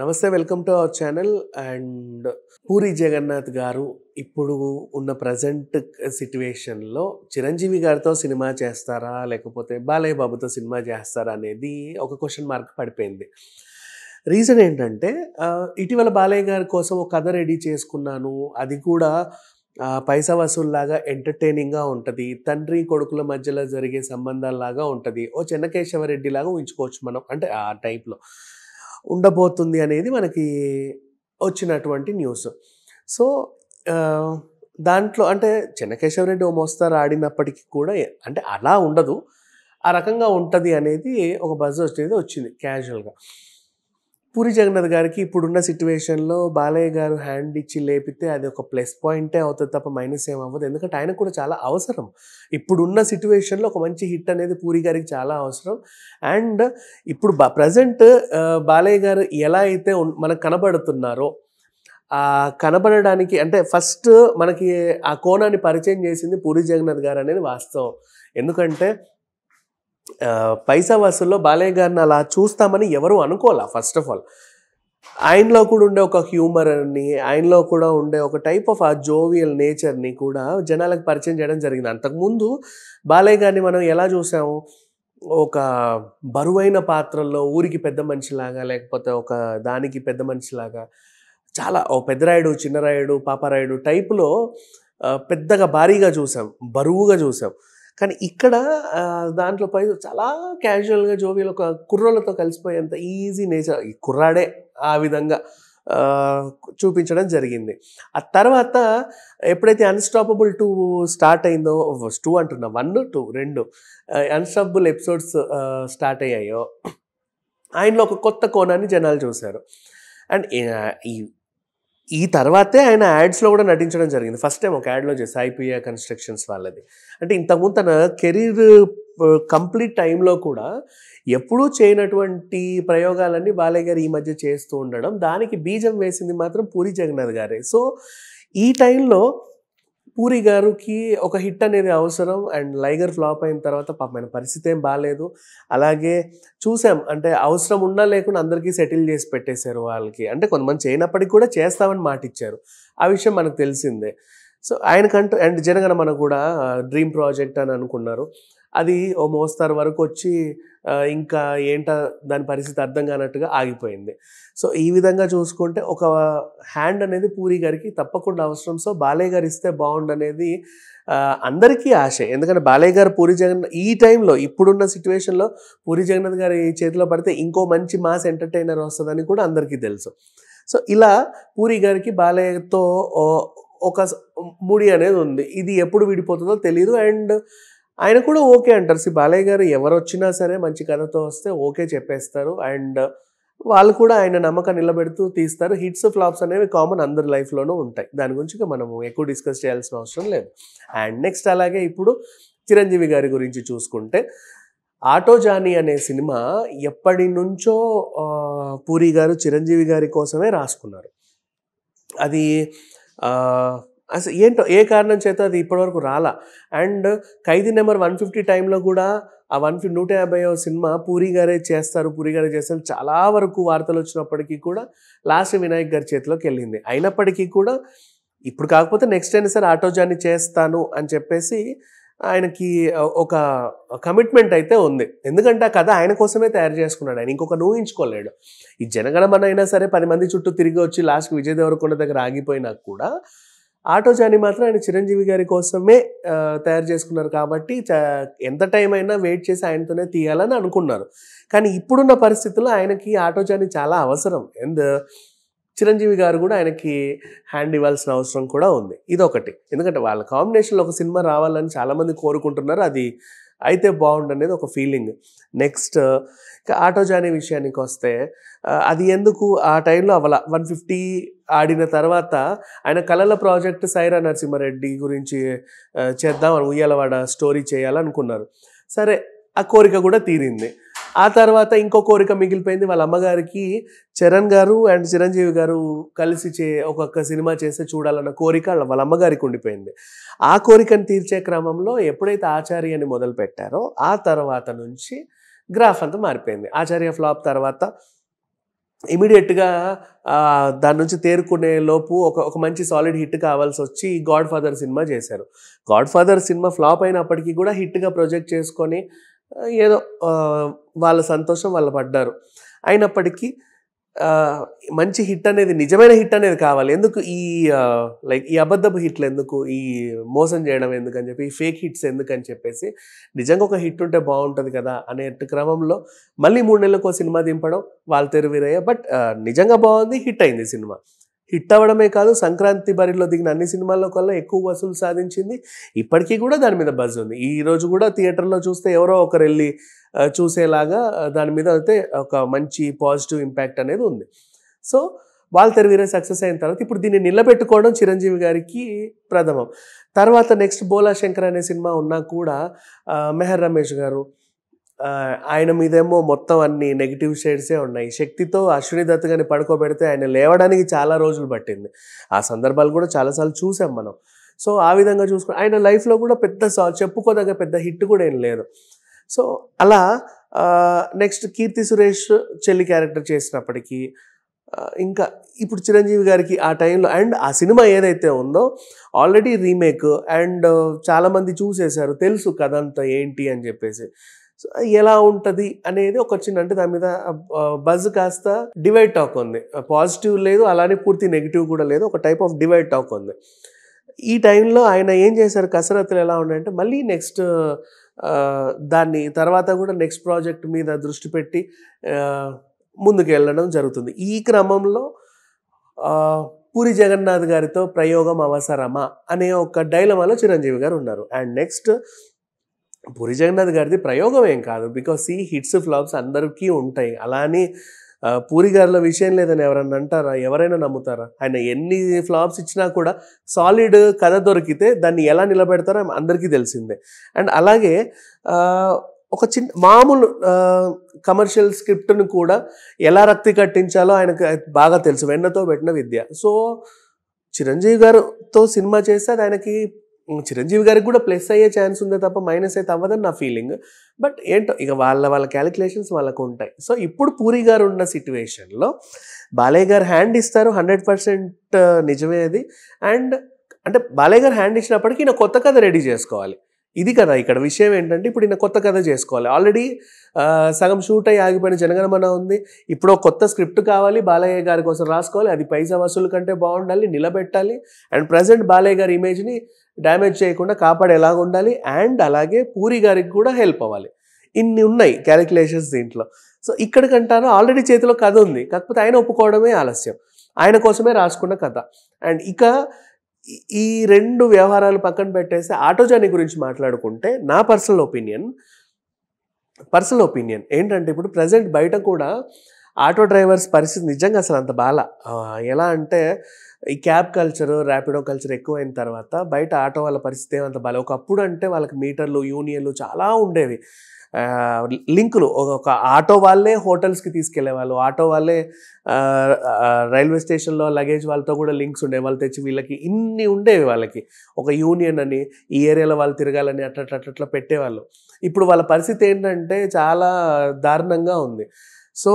నమస్తే welcome to our channel and Puri Jagannadh garu ఇప్పుడు ఉన్న ప్రజెంట్ సిట్యువేషన్లో చిరంజీవి గారితో సినిమా చేస్తారా లేకపోతే బాలయ్య బాబుతో సినిమా చేస్తారా అనేది ఒక క్వశ్చన్ మార్క్ పడిపోయింది రీజన్ ఏంటంటే ఇటీవల బాలయ్య గారి కోసం ఒక కథ రెడీ చేసుకున్నాను అది కూడా పైసా వసూల్లాగా ఎంటర్టైనింగ్గా ఉంటుంది తండ్రి కొడుకుల మధ్యలో జరిగే సంబంధాల్లాగా ఉంటుంది ఓ చెన్నకేశవరెడ్డి లాగా ఉంచుకోవచ్చు మనం అంటే ఆ టైప్లో ఉండబోతుంది అనేది మనకి వచ్చినటువంటి న్యూస్ సో దాంట్లో అంటే రెడ్డి ఓ మోస్తారు ఆడినప్పటికీ కూడా అంటే అలా ఉండదు ఆ రకంగా ఉంటుంది అనేది ఒక బజ్ వచ్చేది వచ్చింది క్యాజువల్గా పూరి జగన్నాథ్ గారికి ఇప్పుడున్న సిచ్యువేషన్లో బాలయ్య గారు హ్యాండ్ ఇచ్చి లేపితే అది ఒక ప్లస్ పాయింటే అవుతుంది తప్ప మైనస్ ఏం అవ్వదు ఎందుకంటే ఆయన కూడా చాలా అవసరం ఇప్పుడున్న సిచ్యువేషన్లో ఒక మంచి హిట్ అనేది పూరి గారికి చాలా అవసరం అండ్ ఇప్పుడు ప్రజెంట్ బాలయ్య గారు ఎలా అయితే మనకు కనబడుతున్నారో కనబడడానికి అంటే ఫస్ట్ మనకి ఆ కోణాన్ని పరిచయం చేసింది పూరి జగన్నాథ్ గారు అనేది వాస్తవం ఎందుకంటే పైసా వసూల్లో బాలయ్య గారిని అలా చూస్తామని ఎవరు అనుకోలే ఫస్ట్ ఆఫ్ ఆల్ ఆయనలో కూడా ఉండే ఒక హ్యూమర్ని ఆయనలో కూడా ఉండే ఒక టైప్ ఆఫ్ ఆ జోవియల్ నేచర్ని కూడా జనాలకు పరిచయం చేయడం జరిగింది అంతకుముందు బాలయ్య గారిని మనం ఎలా చూసాము ఒక బరువైన పాత్రల్లో ఊరికి పెద్ద మనిషిలాగా లేకపోతే ఒక దానికి పెద్ద మనిషిలాగా చాలా ఓ పెద్దరాయుడు చిన్నరాయుడు పాపరాయుడు టైపులో పెద్దగా భారీగా చూసాం బరువుగా చూసాం కానీ ఇక్కడ దాంట్లో పై చాలా క్యాజువల్గా జోవియల్ ఒక కుర్రోళ్ళతో కలిసిపోయేంత ఈజీ నేచర్ ఈ కుర్రాడే ఆ విధంగా చూపించడం జరిగింది ఆ తర్వాత ఎప్పుడైతే అన్స్టాపబుల్ టూ స్టార్ట్ అయిందో టూ అంటున్నా వన్ టూ రెండు అన్స్టాపబుల్ ఎపిసోడ్స్ స్టార్ట్ అయ్యాయో ఆయనలో ఒక కొత్త కోణాన్ని జనాలు చూశారు అండ్ ఈ ఈ తర్వాతే ఆయన యాడ్స్లో కూడా నటించడం జరిగింది ఫస్ట్ టైం ఒక యాడ్లో చేసి ఐపీఏ కన్స్ట్రక్షన్స్ వాళ్ళది అంటే ఇంతకుముందు తన కెరీర్ కంప్లీట్ టైంలో కూడా ఎప్పుడూ చేయనటువంటి ప్రయోగాలన్నీ బాలయ్య గారు ఈ మధ్య చేస్తూ ఉండడం దానికి బీజం వేసింది మాత్రం పూరి జగన్నాథ్ గారే సో ఈ టైంలో పూరి గారికి ఒక హిట్ అనేది అవసరం అండ్ లైగర్ ఫ్లాప్ అయిన తర్వాత పాపమైన పరిస్థితి ఏం బాగాలేదు అలాగే చూసాం అంటే అవసరం ఉన్నా లేకుండా అందరికీ సెటిల్ చేసి పెట్టేశారు వాళ్ళకి అంటే కొంతమంది చేయనప్పటికీ కూడా చేస్తామని మాట ఇచ్చారు ఆ విషయం మనకు తెలిసిందే సో ఆయన కంటే అండ్ మన కూడా డ్రీమ్ ప్రాజెక్ట్ అని అనుకున్నారు అది ఓ మోస్తారు వరకు వచ్చి ఇంకా ఏంట దాని పరిస్థితి అర్థం కానట్టుగా ఆగిపోయింది సో ఈ విధంగా చూసుకుంటే ఒక హ్యాండ్ అనేది పూరి గారికి తప్పకుండా అవసరం సో బాలయ్య గారు ఇస్తే బాగుండు అనేది అందరికీ ఆశ ఎందుకంటే బాలయ్య గారు పూరి జగన్ ఈ టైంలో ఇప్పుడున్న సిచ్యువేషన్లో పూరి జగన్నాథ్ గారి చేతిలో పడితే ఇంకో మంచి మాస్ ఎంటర్టైనర్ వస్తుందని కూడా అందరికీ తెలుసు సో ఇలా పూరి గారికి బాలయ్యతో ఒక ముడి అనేది ఉంది ఇది ఎప్పుడు విడిపోతుందో తెలియదు అండ్ ఆయన కూడా ఓకే అంటారు సి బాలయ్య గారు ఎవరు వచ్చినా సరే మంచి కథతో వస్తే ఓకే చెప్పేస్తారు అండ్ వాళ్ళు కూడా ఆయన నమ్మకం నిలబెడుతూ తీస్తారు హిట్స్ ఫ్లాప్స్ అనేవి కామన్ అందరి లైఫ్లోనూ ఉంటాయి దాని గురించి మనం ఎక్కువ డిస్కస్ చేయాల్సిన అవసరం లేదు అండ్ నెక్స్ట్ అలాగే ఇప్పుడు చిరంజీవి గారి గురించి చూసుకుంటే ఆటో జానీ అనే సినిమా ఎప్పటి నుంచో పూరి గారు చిరంజీవి గారి కోసమే రాసుకున్నారు అది అసలు ఏంటో ఏ కారణం చేత అది ఇప్పటివరకు రాలా and Khaidi number one fifty టైంలో కూడా ఆ వన్ ఫిఫ్టీ నూట యాభై సినిమా పూరి గారే చేస్తారు పూరి గారే చేస్తారు చాలా వరకు వార్తలు వచ్చినప్పటికీ కూడా లాస్ట్ వినాయక్ గారి చేతిలోకి వెళ్ళింది అయినప్పటికీ కూడా ఇప్పుడు కాకపోతే నెక్స్ట్ అయినా సరే ఆటో జర్నీ చేస్తాను అని చెప్పేసి ఆయనకి ఒక కమిట్మెంట్ అయితే ఉంది ఎందుకంటే ఆ కథ ఆయన కోసమే తయారు చేసుకున్నాడు ఆయన ఇంకొక ఊహించుకోలేడు ఈ జనగణమన అయినా సరే పది మంది చుట్టూ తిరిగి వచ్చి లాస్ట్కి విజయ్ దేవరకొండ దగ్గర ఆగిపోయినా కూడా ఆటో ఆటోజాని మాత్రం ఆయన చిరంజీవి గారి కోసమే తయారు చేసుకున్నారు కాబట్టి ఎంత టైం అయినా వెయిట్ చేసి ఆయనతోనే తీయాలని అనుకున్నారు కానీ ఇప్పుడున్న పరిస్థితుల్లో ఆయనకి ఆటో జానీ చాలా అవసరం అండ్ చిరంజీవి గారు కూడా ఆయనకి హ్యాండ్ ఇవ్వాల్సిన అవసరం కూడా ఉంది ఇదొకటి ఎందుకంటే వాళ్ళ కాంబినేషన్లో ఒక సినిమా రావాలని చాలామంది కోరుకుంటున్నారు అది అయితే బాగుండు అనేది ఒక ఫీలింగ్ నెక్స్ట్ ఇంకా ఆటో జానీ విషయానికి వస్తే అది ఎందుకు ఆ టైంలో అవల వన్ ఫిఫ్టీ ఆడిన తర్వాత ఆయన కళల ప్రాజెక్ట్ సైరా నరసింహారెడ్డి గురించి చేద్దాం అని ఉయ్యాలవాడ స్టోరీ చేయాలనుకున్నారు సరే ఆ కోరిక కూడా తీరింది ఆ తర్వాత ఇంకో కోరిక మిగిలిపోయింది వాళ్ళ అమ్మగారికి చరణ్ గారు అండ్ చిరంజీవి గారు కలిసి చే ఒక్కొక్క సినిమా చేస్తే చూడాలన్న కోరిక వాళ్ళ అమ్మగారికి ఉండిపోయింది ఆ కోరికను తీర్చే క్రమంలో ఎప్పుడైతే ఆచార్య అని మొదలు పెట్టారో ఆ తర్వాత నుంచి గ్రాఫ్ అంతా మారిపోయింది ఆచార్య ఫ్లాప్ తర్వాత ఇమీడియట్గా దాని నుంచి తేరుకునే లోపు ఒక ఒక మంచి సాలిడ్ హిట్ కావాల్సి వచ్చి గాడ్ ఫాదర్ సినిమా చేశారు గాడ్ ఫాదర్ సినిమా ఫ్లాప్ అయినప్పటికీ కూడా హిట్గా ప్రొజెక్ట్ చేసుకొని ఏదో వాళ్ళ సంతోషం వాళ్ళు పడ్డారు అయినప్పటికీ మంచి హిట్ అనేది నిజమైన హిట్ అనేది కావాలి ఎందుకు ఈ లైక్ ఈ అబద్ధపు హిట్లు ఎందుకు ఈ మోసం చేయడం ఎందుకు అని చెప్పి ఈ ఫేక్ హిట్స్ ఎందుకు అని చెప్పేసి నిజంగా ఒక హిట్ ఉంటే బాగుంటుంది కదా అనే క్రమంలో మళ్ళీ మూడు నెలలకు సినిమా దింపడం వాళ్ళు తెరువీరయ్య బట్ నిజంగా బాగుంది హిట్ అయింది సినిమా హిట్ అవ్వడమే కాదు సంక్రాంతి బరిలో దిగిన అన్ని సినిమాల్లో కల్లా ఎక్కువ వసూలు సాధించింది ఇప్పటికీ కూడా దాని మీద బజ్ ఉంది ఈ రోజు కూడా థియేటర్లో చూస్తే ఎవరో ఒకరు వెళ్ళి చూసేలాగా దాని మీద అయితే ఒక మంచి పాజిటివ్ ఇంపాక్ట్ అనేది ఉంది సో వాళ్ళ వీరే సక్సెస్ అయిన తర్వాత ఇప్పుడు దీన్ని నిలబెట్టుకోవడం చిరంజీవి గారికి ప్రథమం తర్వాత నెక్స్ట్ బోలా శంకర్ అనే సినిమా ఉన్నా కూడా మెహర్ రమేష్ గారు ఆయన మీదేమో మొత్తం అన్ని నెగిటివ్ షేడ్సే ఉన్నాయి శక్తితో అశ్విని దత్ గారిని పడుకోబెడితే ఆయన లేవడానికి చాలా రోజులు పట్టింది ఆ సందర్భాలు కూడా చాలాసార్లు చూసాం మనం సో ఆ విధంగా చూసుకుని ఆయన లైఫ్లో కూడా పెద్ద చెప్పుకోదగ్గ పెద్ద హిట్ కూడా ఏం లేదు సో అలా నెక్స్ట్ కీర్తి సురేష్ చెల్లి క్యారెక్టర్ చేసినప్పటికీ ఇంకా ఇప్పుడు చిరంజీవి గారికి ఆ టైంలో అండ్ ఆ సినిమా ఏదైతే ఉందో ఆల్రెడీ రీమేక్ అండ్ చాలామంది చూసేశారు తెలుసు కథ అంతా ఏంటి అని చెప్పేసి సో ఎలా ఉంటుంది అనేది ఒక చిన్న అంటే దాని మీద బజ్ కాస్త డివైడ్ టాక్ ఉంది పాజిటివ్ లేదు అలానే పూర్తి నెగిటివ్ కూడా లేదు ఒక టైప్ ఆఫ్ డివైడ్ టాక్ ఉంది ఈ టైంలో ఆయన ఏం చేశారు కసరత్తులు ఎలా ఉన్నాయంటే మళ్ళీ నెక్స్ట్ దాన్ని తర్వాత కూడా నెక్స్ట్ ప్రాజెక్ట్ మీద దృష్టి పెట్టి ముందుకు వెళ్ళడం జరుగుతుంది ఈ క్రమంలో పూరి జగన్నాథ్ గారితో ప్రయోగం అవసరమా అనే ఒక డైలమాలో చిరంజీవి గారు ఉన్నారు అండ్ నెక్స్ట్ పూరి జగన్నాథ్ గారిది ప్రయోగం ఏం కాదు బికాస్ ఈ హిట్స్ ఫ్లాప్స్ అందరికీ ఉంటాయి అలానే పూరి గారిలో విషయం లేదని ఎవరన్నా అంటారా ఎవరైనా నమ్ముతారా ఆయన ఎన్ని ఫ్లాప్స్ ఇచ్చినా కూడా సాలిడ్ కథ దొరికితే దాన్ని ఎలా నిలబెడతారో అందరికీ తెలిసిందే అండ్ అలాగే ఒక చిన్న మామూలు కమర్షియల్ స్క్రిప్ట్ను కూడా ఎలా రక్తి కట్టించాలో ఆయనకు బాగా తెలుసు వెన్నతో పెట్టిన విద్య సో చిరంజీవి గారితో సినిమా చేస్తే అది ఆయనకి చిరంజీవి గారికి కూడా ప్లస్ అయ్యే ఛాన్స్ ఉందే తప్ప మైనస్ అయితే అవ్వదని నా ఫీలింగ్ బట్ ఏంటో ఇక వాళ్ళ వాళ్ళ క్యాలిక్యులేషన్స్ వాళ్ళకు ఉంటాయి సో ఇప్పుడు పూరి గారు ఉన్న సిట్యువేషన్లో బాలయ్య గారు హ్యాండ్ ఇస్తారు హండ్రెడ్ పర్సెంట్ నిజమే అది అండ్ అంటే బాలయ్య గారు హ్యాండ్ ఇచ్చినప్పటికీ నా కొత్త కథ రెడీ చేసుకోవాలి ఇది కదా ఇక్కడ విషయం ఏంటంటే ఇప్పుడు ఈయన కొత్త కథ చేసుకోవాలి ఆల్రెడీ సగం షూట్ అయ్యి ఆగిపోయిన జనగణమన ఉంది ఇప్పుడు కొత్త స్క్రిప్ట్ కావాలి బాలయ్య గారి కోసం రాసుకోవాలి అది పైసా వసూలు కంటే బాగుండాలి నిలబెట్టాలి అండ్ ప్రజెంట్ బాలయ్య గారి ఇమేజ్ని డ్యామేజ్ చేయకుండా కాపాడేలాగా ఉండాలి అండ్ అలాగే పూరి గారికి కూడా హెల్ప్ అవ్వాలి ఇన్ని ఉన్నాయి క్యాలిక్యులేషన్స్ దీంట్లో సో ఇక్కడికంటాను ఆల్రెడీ చేతిలో కథ ఉంది కాకపోతే ఆయన ఒప్పుకోవడమే ఆలస్యం ఆయన కోసమే రాసుకున్న కథ అండ్ ఇక ఈ రెండు వ్యవహారాలు పక్కన పెట్టేసి ఆటోజాని గురించి మాట్లాడుకుంటే నా పర్సనల్ ఒపీనియన్ పర్సనల్ ఒపీనియన్ ఏంటంటే ఇప్పుడు ప్రజెంట్ బయట కూడా ఆటో డ్రైవర్స్ పరిస్థితి నిజంగా అసలు అంత బాల ఎలా అంటే ఈ క్యాబ్ కల్చర్ ర్యాపిడో కల్చర్ ఎక్కువైన తర్వాత బయట ఆటో వాళ్ళ పరిస్థితి ఏమంత బాగా ఒకప్పుడు అంటే వాళ్ళకి మీటర్లు యూనియన్లు చాలా ఉండేవి లింకులు ఒక ఆటో వాళ్ళే హోటల్స్కి తీసుకెళ్లేవాళ్ళు ఆటో వాళ్ళే రైల్వే స్టేషన్లో లగేజ్ వాళ్ళతో కూడా లింక్స్ ఉండే వాళ్ళు తెచ్చి వీళ్ళకి ఇన్ని ఉండేవి వాళ్ళకి ఒక యూనియన్ అని ఈ ఏరియాలో వాళ్ళు తిరగాలని అట్లా పెట్టేవాళ్ళు ఇప్పుడు వాళ్ళ పరిస్థితి ఏంటంటే చాలా దారుణంగా ఉంది సో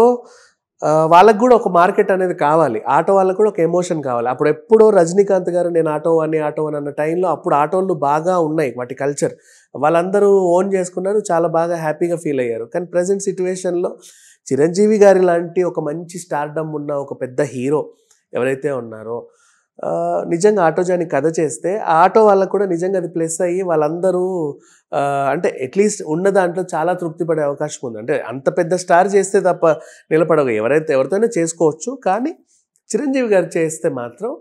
వాళ్ళకు కూడా ఒక మార్కెట్ అనేది కావాలి ఆటో వాళ్ళకు కూడా ఒక ఎమోషన్ కావాలి అప్పుడు ఎప్పుడో రజనీకాంత్ గారు నేను ఆటో అని ఆటో అని అన్న టైంలో అప్పుడు ఆటోలు బాగా ఉన్నాయి వాటి కల్చర్ వాళ్ళందరూ ఓన్ చేసుకున్నారు చాలా బాగా హ్యాపీగా ఫీల్ అయ్యారు కానీ ప్రజెంట్ సిచ్యువేషన్లో చిరంజీవి గారి లాంటి ఒక మంచి స్టార్డమ్ ఉన్న ఒక పెద్ద హీరో ఎవరైతే ఉన్నారో నిజంగా ఆటో జాని కథ చేస్తే ఆ ఆటో వాళ్ళకు కూడా నిజంగా అది ప్లేస్ అయ్యి వాళ్ళందరూ అంటే అట్లీస్ట్ ఉన్న దాంట్లో చాలా తృప్తి పడే అవకాశం ఉంది అంటే అంత పెద్ద స్టార్ చేస్తే తప్ప నిలబడవు ఎవరైతే ఎవరితోనే చేసుకోవచ్చు కానీ చిరంజీవి గారు చేస్తే మాత్రం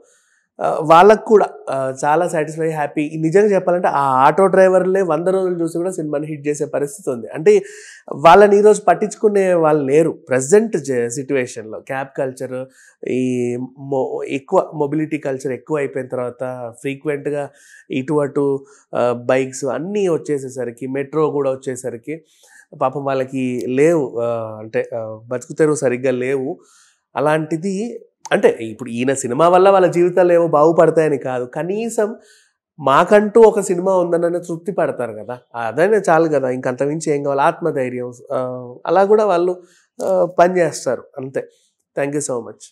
వాళ్ళకు కూడా చాలా సాటిస్ఫై హ్యాపీ నిజంగా చెప్పాలంటే ఆ ఆటో డ్రైవర్లే వంద రోజులు చూసి కూడా సినిమాని హిట్ చేసే పరిస్థితి ఉంది అంటే వాళ్ళని ఈరోజు పట్టించుకునే వాళ్ళు లేరు ప్రజెంట్ సిచ్యువేషన్లో క్యాబ్ కల్చర్ ఈ ఎక్కువ మొబిలిటీ కల్చర్ ఎక్కువ అయిపోయిన తర్వాత ఫ్రీక్వెంట్గా ఇటు అటు బైక్స్ అన్నీ వచ్చేసేసరికి మెట్రో కూడా వచ్చేసరికి పాపం వాళ్ళకి లేవు అంటే బతుకుతెరువు సరిగ్గా లేవు అలాంటిది అంటే ఇప్పుడు ఈయన సినిమా వల్ల వాళ్ళ జీవితాలు ఏమో బాగుపడతాయని కాదు కనీసం మాకంటూ ఒక సినిమా ఉందన్న తృప్తి పడతారు కదా అదైనా చాలు కదా ఇంకంతమించి ఏం కావాలి ఆత్మధైర్యం అలా కూడా వాళ్ళు పనిచేస్తారు అంతే థ్యాంక్ యూ సో మచ్